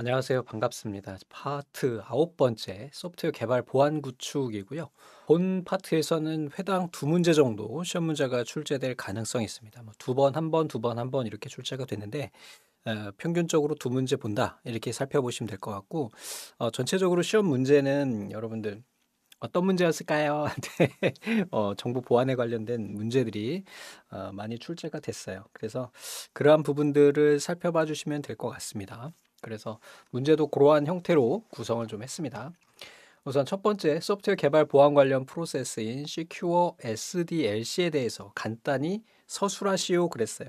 안녕하세요. 반갑습니다. 파트 아홉 번째 소프트웨어 개발 보안 구축이고요. 본 파트에서는 회당 두 문제 정도 시험 문제가 출제될 가능성이 있습니다. 뭐 두 번, 한 번, 두 번, 한 번 이렇게 출제가 됐는데 어, 평균적으로 두 문제 본다 이렇게 살펴보시면 될 것 같고 어, 전체적으로 시험 문제는 여러분들 어떤 문제였을까요? 네. 어, 정보 보안에 관련된 문제들이 어, 많이 출제가 됐어요. 그래서 그러한 부분들을 살펴봐 주시면 될 것 같습니다. 그래서 문제도 그러한 형태로 구성을 좀 했습니다. 우선 첫 번째 소프트웨어 개발 보안 관련 프로세스인 Secure SDLC에 대해서 간단히 서술하시오 그랬어요.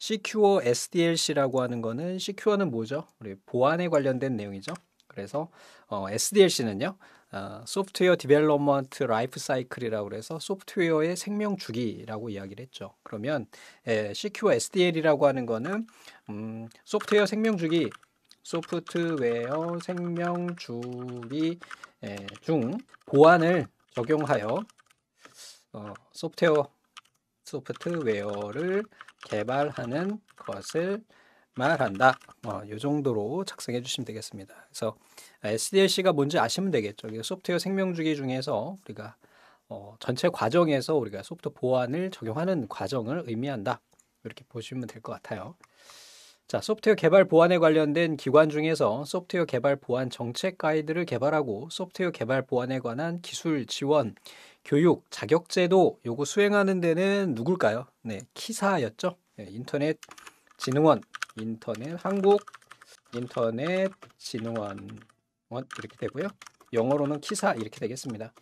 Secure SDLC라고 하는 거는 Secure는 뭐죠? 우리 보안에 관련된 내용이죠. 그래서 어, SDLC는요. 어, 소프트웨어 디벨로먼트 라이프 사이클이라고 해서 소프트웨어의 생명 주기라고 이야기를 했죠. 그러면 에, Secure SDL이라고 하는 거는 음, 소프트웨어 생명 주기 소프트웨어 생명 주기 예, 중 보안을 적용하여 어, 소프트웨어 소프트웨어를 개발하는 것을 말한다. 어, 이 정도로 작성해 주시면 되겠습니다. 그래서 SDLC가 뭔지 아시면 되겠죠. 소프트웨어 생명주기 중에서 우리가 어, 전체 과정에서 우리가 소프트 보안을 적용하는 과정을 의미한다. 이렇게 보시면 될 것 같아요. 자, 소프트웨어 개발 보안에 관련된 기관 중에서 소프트웨어 개발 보안 정책 가이드를 개발하고 소프트웨어 개발 보안에 관한 기술 지원, 교육, 자격제도 요거 수행하는 데는 누굴까요? 네, 키사였죠. 네, 인터넷 진흥원, 인터넷 한국 인터넷 진흥원 이렇게 되고요. 영어로는 키사 이렇게 되겠습니다.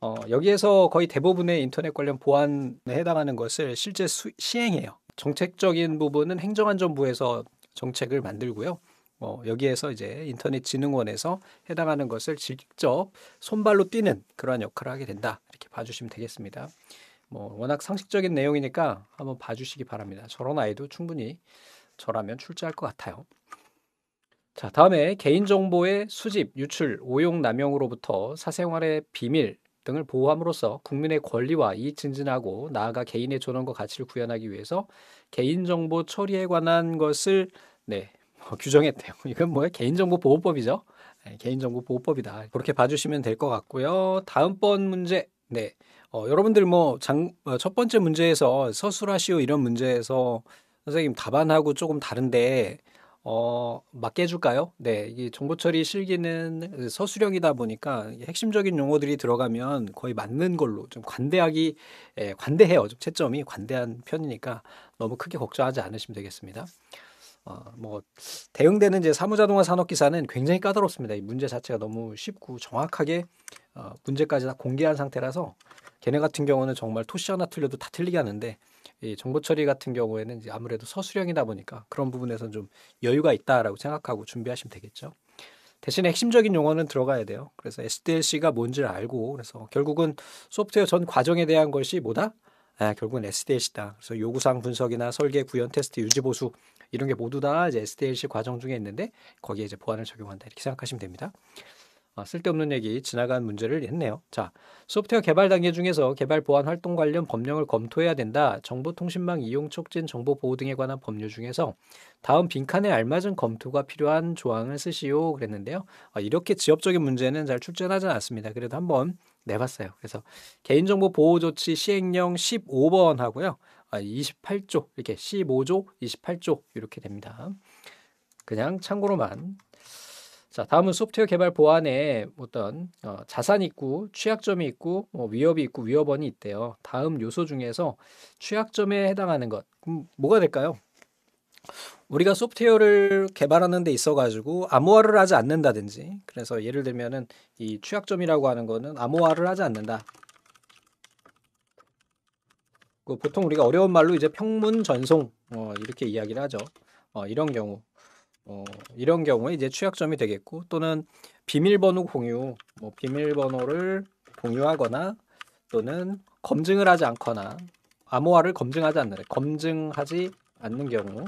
어, 여기에서 거의 대부분의 인터넷 관련 보안에 해당하는 것을 실제 수, 시행해요. 정책적인 부분은 행정안전부에서 정책을 만들고요. 어, 여기에서 이제 인터넷진흥원에서 해당하는 것을 직접 손발로 뛰는 그러한 역할을 하게 된다. 이렇게 봐주시면 되겠습니다. 뭐 워낙 상식적인 내용이니까 한번 봐주시기 바랍니다. 저런 아이도 충분히 저라면 출제할 것 같아요. 자, 다음에 개인정보의 수집, 유출, 오용, 남용으로부터 사생활의 비밀, 등을 보호함으로써 국민의 권리와 이익 증진하고 나아가 개인의 존엄과 가치를 구현하기 위해서 개인정보 처리에 관한 것을 네, 뭐 규정했대요. 이건 뭐야? 개인정보 보호법이죠. 네, 개인정보 보호법이다. 그렇게 봐주시면 될 것 같고요. 다음번 문제. 네. 어, 여러분들 뭐첫 어, 번째 문제에서 서술하시오 이런 문제에서 선생님 답안하고 조금 다른데 어, 맞게 해줄까요? 네, 이 정보 처리 실기는 그 서술형이다 보니까 핵심적인 용어들이 들어가면 거의 맞는 걸로 좀 관대하기, 예, 관대해요. 좀 채점이 관대한 편이니까 너무 크게 걱정하지 않으시면 되겠습니다. 어, 뭐 대응되는 이제 사무자동화 산업기사는 굉장히 까다롭습니다. 이 문제 자체가 너무 쉽고 정확하게 어, 문제까지 다 공개한 상태라서 걔네 같은 경우는 정말 토시 하나 틀려도 다 틀리게 하는데 이 정보 처리 같은 경우에는 이제 아무래도 서술형이다 보니까 그런 부분에선 좀 여유가 있다라고 생각하고 준비하시면 되겠죠. 대신에 핵심적인 용어는 들어가야 돼요. 그래서 SDLC가 뭔지를 알고 그래서 결국은 소프트웨어 전 과정에 대한 것이 뭐다? 아, 결국은 SDLC다. 그래서 요구사항 분석이나 설계, 구현, 테스트, 유지 보수 이런 게 모두 다 이제 SDLC 과정 중에 있는데 거기에 이제 보안을 적용한다 이렇게 생각하시면 됩니다. 아, 쓸데없는 얘기 지나간 문제를 했네요. 자, 소프트웨어 개발 단계 중에서 개발 보안 활동 관련 법령을 검토해야 된다. 정보통신망 이용 촉진 정보 보호 등에 관한 법률 중에서 다음 빈칸에 알맞은 검토가 필요한 조항을 쓰시오 그랬는데요. 아, 이렇게 지엽적인 문제는 잘출제하지 않았습니다. 그래도 한번 내봤어요. 그래서 개인정보 보호 조치 시행령 15번 하고요. 아, 28조 이렇게 15조, 28조 이렇게 됩니다. 그냥 참고로만 자, 다음은 소프트웨어 개발 보안에 어떤 어, 자산이 있고 취약점이 있고 뭐 위협이 있고 위협원이 있대요. 다음 요소 중에서 취약점에 해당하는 것 그럼 뭐가 될까요? 우리가 소프트웨어를 개발하는 데 있어 가지고 암호화를 하지 않는다든지 그래서 예를 들면은 이 취약점이라고 하는 거는 암호화를 하지 않는다 그 보통 우리가 어려운 말로 이제 평문 전송 어, 이렇게 이야기를 하죠 어, 이런 경우 어, 이런 경우에 이제 취약점이 되겠고 또는 비밀번호 공유, 뭐 비밀번호를 공유하거나 또는 검증을 하지 않거나 암호화를 검증하지 않는 검증하지 않는 경우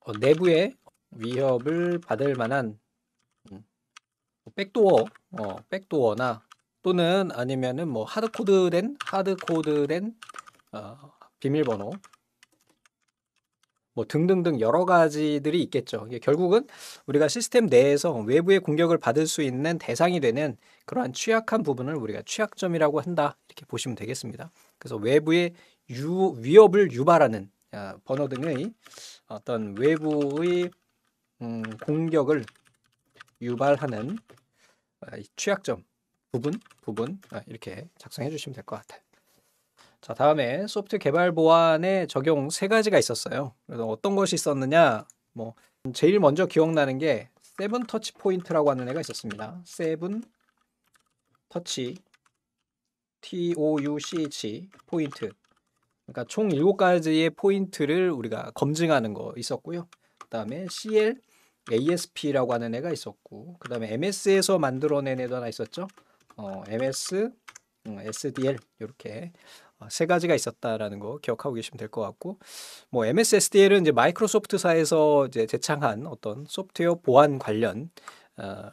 어, 내부의 위협을 받을 만한 음, 뭐 백도어, 어, 백도어나 또는 아니면은 뭐 하드코드된 하드코드된 어, 비밀번호 뭐 등등등 여러 가지들이 있겠죠. 결국은 우리가 시스템 내에서 외부의 공격을 받을 수 있는 대상이 되는 그러한 취약한 부분을 우리가 취약점이라고 한다. 이렇게 보시면 되겠습니다. 그래서 외부의 유, 위협을 유발하는 아, 번호 등의 어떤 외부의 음, 공격을 유발하는 아, 취약점 부분 부분 아, 이렇게 작성해 주시면 될 것 같아요. 자, 다음에 소프트 개발 보안에 적용 세 가지가 있었어요. 그래서 어떤 것이 있었느냐? 뭐 제일 먼저 기억나는 게 세븐 터치 포인트라고 하는 애가 있었습니다. 세븐 터치 T O U C H 포인트. 그러니까 총 7가지의 포인트를 우리가 검증하는 거 있었고요. 그다음에 CL ASP라고 하는 애가 있었고 그다음에 MS에서 만들어낸 애도 하나 있었죠. 어, MS SDL 이렇게 어, 세 가지가 있었다라는 거 기억하고 계시면 될 것 같고 뭐 MSSDL은 이제 마이크로소프트사에서 이제 제창한 어떤 소프트웨어 보안 관련 어,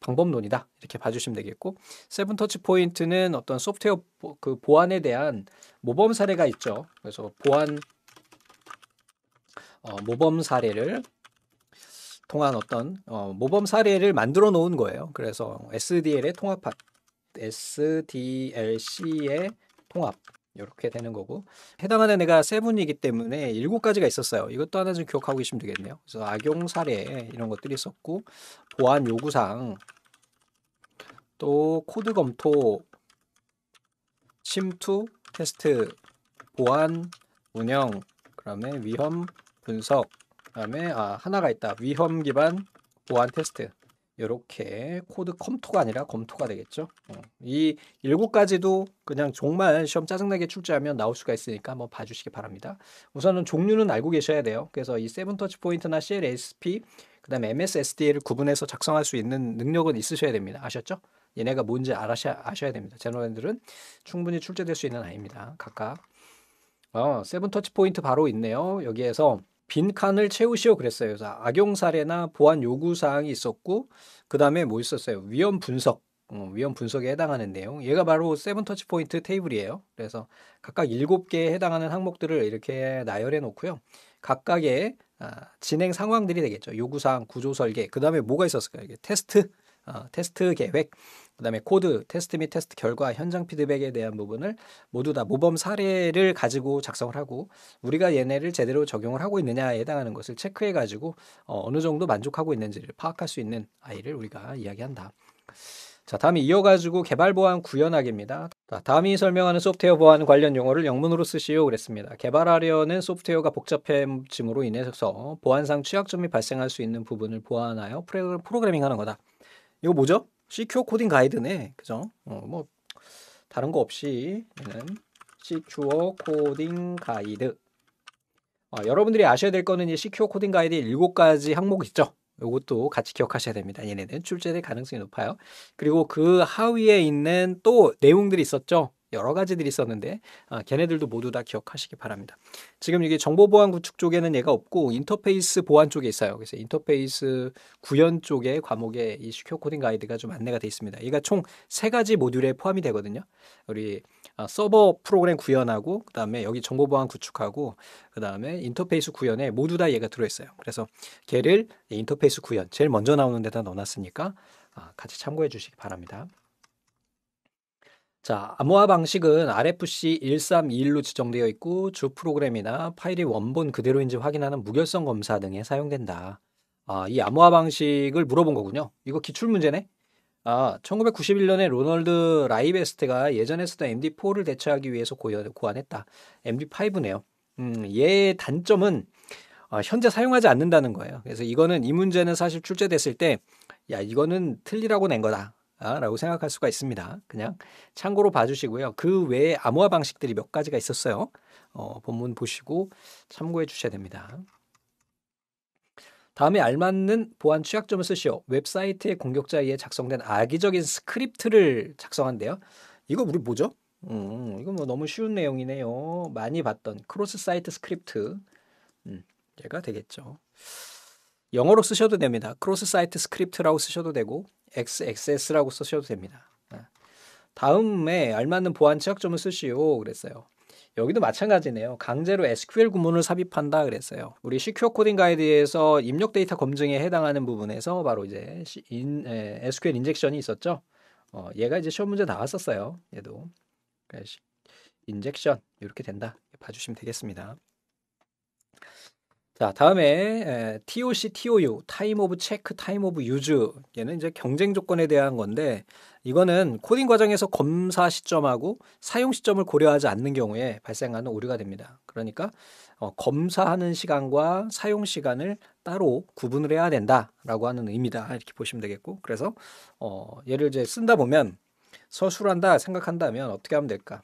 방법론이다 이렇게 봐주시면 되겠고 세븐 터치 포인트는 어떤 소프트웨어 보, 그 보안에 대한 모범 사례가 있죠. 그래서 보안 어, 모범 사례를 통한 어떤 어, 모범 사례를 만들어 놓은 거예요. 그래서 SDL의 통합 SDLC의 통합 이렇게 되는 거고 해당하는 애가 세븐이기 때문에 일곱 가지가 있었어요. 이것도 하나 좀 기억하고 계시면 되겠네요. 그래서 악용 사례 이런 것들이 있었고 보안 요구사항 또 코드 검토 침투 테스트 보안 운영 그다음에 위험 분석 그다음에 아 하나가 있다 위험 기반 보안 테스트 이렇게 코드 컴토가 아니라 검토가 되겠죠. 어, 이 일곱 가지도 그냥 정말 시험 짜증나게 출제하면 나올 수가 있으니까 한번 봐주시기 바랍니다. 우선은 종류는 알고 계셔야 돼요. 그래서 이 세븐터치 포인트나 CLSP, 그 다음에 MSSD를 구분해서 작성할 수 있는 능력은 있으셔야 됩니다. 아셨죠? 얘네가 뭔지 알아셔야, 아셔야 됩니다. 제너랜들은 충분히 출제될 수 있는 아이입니다. 각각. 어, 세븐터치 포인트 바로 있네요. 여기에서 빈 칸을 채우시오 그랬어요. 그래서 악용 사례나 보안 요구 사항이 있었고 그 다음에 뭐 있었어요? 위험 분석. 어, 위험 분석에 해당하는 내용. 얘가 바로 세븐 터치 포인트 테이블이에요. 그래서 각각 7개에 해당하는 항목들을 이렇게 나열해 놓고요. 각각의 아, 진행 상황들이 되겠죠. 요구 사항, 구조 설계. 그다음에 뭐가 있었을까요? 이게 테스트 어, 테스트 계획, 그다음에 코드, 테스트 및 테스트 결과, 현장 피드백에 대한 부분을 모두 다 모범 사례를 가지고 작성을 하고 우리가 얘네를 제대로 적용을 하고 있느냐에 해당하는 것을 체크해 가지고 어, 어느 정도 만족하고 있는지를 파악할 수 있는 아이를 우리가 이야기한다. 자, 다음이 이어가지고 개발 보안 구현하기입니다. 다음이 설명하는 소프트웨어 보안 관련 용어를 영문으로 쓰시오 그랬습니다. 개발하려는 소프트웨어가 복잡해짐으로 인해서 보안상 취약점이 발생할 수 있는 부분을 보완하여 프로그래밍하는 거다. 이거 뭐죠? CQ 코딩 가이드네. 그죠? 어, 뭐 다른 거 없이 얘는 CQ 코딩 가이드. 어, 여러분들이 아셔야 될 거는 이 CQ 코딩 가이드 7가지 항목 있죠. 요것도 같이 기억하셔야 됩니다. 얘네는 출제될 가능성이 높아요. 그리고 그 하위에 있는 또 내용들이 있었죠. 여러 가지들이 있었는데 아, 걔네들도 모두 다 기억하시기 바랍니다. 지금 이게 정보 보안 구축 쪽에는 얘가 없고 인터페이스 보안 쪽에 있어요. 그래서 인터페이스 구현 쪽에 과목에 이 시큐어 코딩 가이드가 좀 안내가 돼 있습니다. 얘가 총 세 가지 모듈에 포함이 되거든요. 우리 아, 서버 프로그램 구현하고 그다음에 여기 정보 보안 구축하고 그다음에 인터페이스 구현에 모두 다 얘가 들어 있어요. 그래서 걔를 인터페이스 구현 제일 먼저 나오는 데다 넣어놨으니까 아, 같이 참고해 주시기 바랍니다. 자, 암호화 방식은 RFC 1321로 지정되어 있고 주 프로그램이나 파일이 원본 그대로인지 확인하는 무결성 검사 등에 사용된다. 아, 이 암호화 방식을 물어본 거군요. 이거 기출 문제네. 아, 1991년에 로널드 라이베스트가 예전에 쓰던 MD4를 대체하기 위해서 고안했다. MD5네요. 음, 얘의 단점은 어, 현재 사용하지 않는다는 거예요. 그래서 이거는 이 문제는 사실 출제됐을 때, 야, 이거는 틀리라고 낸 거다. 라고 생각할 수가 있습니다. 그냥 참고로 봐주시고요. 그 외에 암호화 방식들이 몇 가지가 있었어요. 어, 본문 보시고 참고해 주셔야 됩니다. 다음에 알맞는 보안 취약점을 쓰시오. 웹사이트의 공격자에 의해 작성된 악의적인 스크립트를 작성한대요. 이거 우리 뭐죠? 음, 이건 뭐 너무 쉬운 내용이네요. 많이 봤던 크로스 사이트 스크립트. 음, 얘가 되겠죠. 영어로 쓰셔도 됩니다. 크로스 사이트 스크립트라고 쓰셔도 되고 XXS라고 쓰셔도 됩니다. 예. 다음에 알맞는 보안 취약점을 쓰시오 그랬어요. 여기도 마찬가지네요. 강제로 SQL 구문을 삽입한다 그랬어요. 우리 시큐어 코딩 가이드에서 입력 데이터 검증에 해당하는 부분에서 바로 이제 인, 예, 에, SQL 인젝션이 있었죠. 어, 얘가 이제 시험 문제 나왔었어요. 얘도 인젝션 이렇게 된다. 봐주시면 되겠습니다. 자, 다음에 에, TOC, TOU, 타임 오브 체크, 타임 오브 유즈. 얘는 이제 경쟁 조건에 대한 건데 이거는 코딩 과정에서 검사 시점하고 사용 시점을 고려하지 않는 경우에 발생하는 오류가 됩니다. 그러니까 어, 검사하는 시간과 사용 시간을 따로 구분을 해야 된다라고 하는 의미다. 이렇게 보시면 되겠고. 그래서 어, 예를 이제 쓴다 보면 서술한다 생각한다면 어떻게 하면 될까?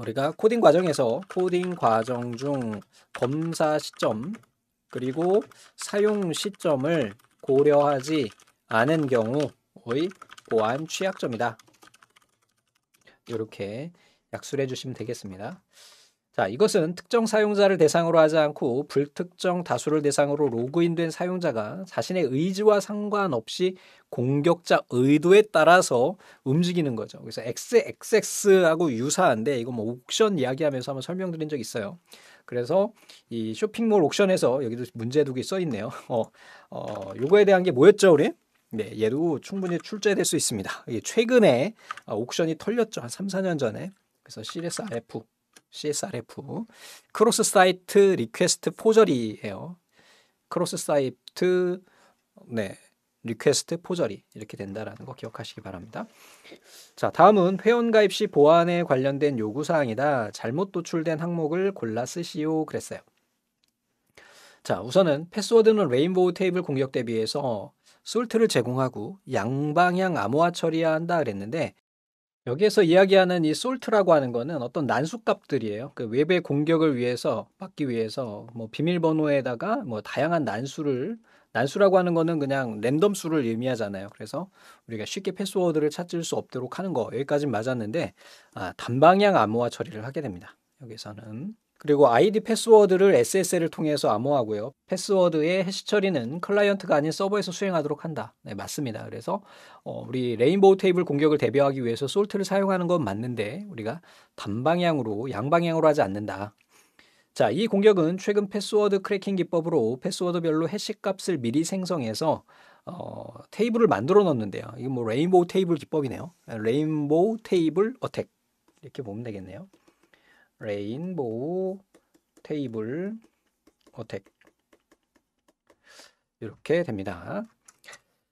우리가 코딩 과정에서 코딩 과정 중 검사 시점 그리고 사용 시점을 고려하지 않은 경우의 보안 취약점이다. 이렇게 약술 해주시면 되겠습니다. 자, 이것은 특정 사용자를 대상으로 하지 않고 불특정 다수를 대상으로 로그인된 사용자가 자신의 의지와 상관없이 공격자 의도에 따라서 움직이는 거죠. 그래서 XXX하고 유사한데 이거 뭐 옥션 이야기하면서 한번 설명드린 적 있어요. 그래서 이 쇼핑몰 옥션에서 여기도 문제두기 써 있네요. 어, 어, 요거에 대한 게 뭐였죠, 우리? 네, 얘도 충분히 출제될 수 있습니다. 이게 최근에 옥션이 아, 털렸죠. 한 3, 4년 전에. 그래서 CSRF CSRF 크로스 사이트 리퀘스트 포저리예요. 크로스 사이트 네 리퀘스트 포절이 이렇게 된다라는 거 기억하시기 바랍니다. 자, 다음은 회원 가입 시 보안에 관련된 요구 사항이다. 잘못 도출된 항목을 골라 쓰시오 그랬어요. 자, 우선은 패스워드는 레인보우 테이블 공격 대비해서 솔트를 제공하고 양방향 암호화 처리해야 한다 그랬는데 여기에서 이야기하는 이 솔트라고 하는 거는 어떤 난수값들이에요. 그 외부의 공격을 위해서 받기 위해서 뭐 비밀번호에다가 뭐 다양한 난수를 난수라고 하는 거는 그냥 랜덤 수를 의미하잖아요. 그래서 우리가 쉽게 패스워드를 찾을 수 없도록 하는 거 여기까지 맞았는데 아, 단방향 암호화 처리를 하게 됩니다. 여기서는 그리고 아이디 패스워드를 SSL을 통해서 암호하고요. 패스워드의 해시 처리는 클라이언트가 아닌 서버에서 수행하도록 한다. 네, 맞습니다. 그래서 어, 우리 레인보우 테이블 공격을 대비하기 위해서 솔트를 사용하는 건 맞는데 우리가 단방향으로 양방향으로 하지 않는다. 자, 이 공격은 최근 패스워드 크래킹 기법으로 패스워드별로 해시 값을 미리 생성해서 어, 테이블을 만들어 놓는데요. 이게 뭐 레인보우 테이블 기법이네요. 레인보우 테이블 어택 이렇게 보면 되겠네요. 레인보우 테이블 어택 이렇게 됩니다.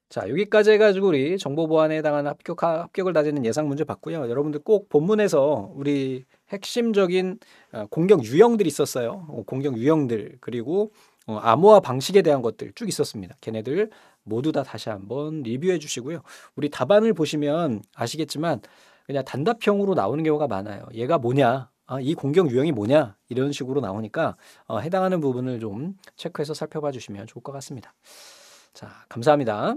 자 여기까지 해가지고 우리 정보보안에 해당하는 합격, 합격을 다지는 예상 문제 봤고요. 여러분들 꼭 본문에서 우리 핵심적인 어, 공격 유형들이 있었어요. 어, 공격 유형들 그리고 어, 암호화 방식에 대한 것들 쭉 있었습니다. 걔네들 모두 다 다시 한번 리뷰해 주시고요. 우리 답안을 보시면 아시겠지만 그냥 단답형으로 나오는 경우가 많아요. 얘가 뭐냐 아, 이 공격 유형이 뭐냐 이런 식으로 나오니까 어, 해당하는 부분을 좀 체크해서 살펴봐 주시면 좋을 것 같습니다. 자, 감사합니다.